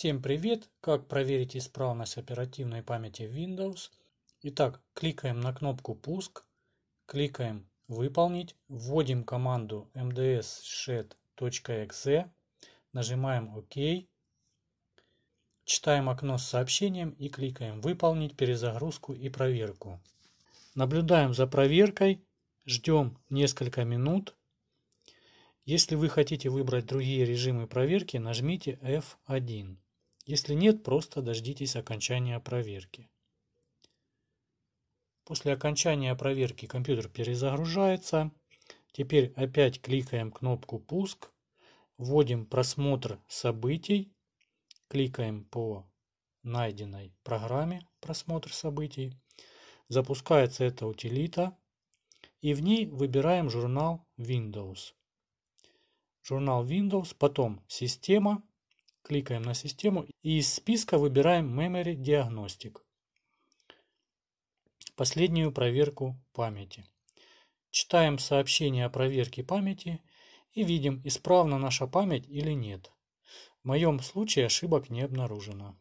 Всем привет! Как проверить исправность оперативной памяти Windows? Итак, кликаем на кнопку «Пуск», кликаем «Выполнить», вводим команду mds нажимаем «Ок», читаем окно с сообщением и кликаем «Выполнить перезагрузку и проверку». Наблюдаем за проверкой, ждем несколько минут – если вы хотите выбрать другие режимы проверки, нажмите F1. Если нет, просто дождитесь окончания проверки. После окончания проверки компьютер перезагружается. Теперь опять кликаем кнопку «Пуск», вводим просмотр событий, кликаем по найденной программе «Просмотр событий», запускается эта утилита и в ней выбираем журнал Windows. Журнал Windows, потом «Система», Кликаем на систему и из списка выбираем Memory Diagnostic. Последнюю проверку памяти. Читаем сообщение о проверке памяти и видим, исправна наша память или нет. В моем случае ошибок не обнаружено.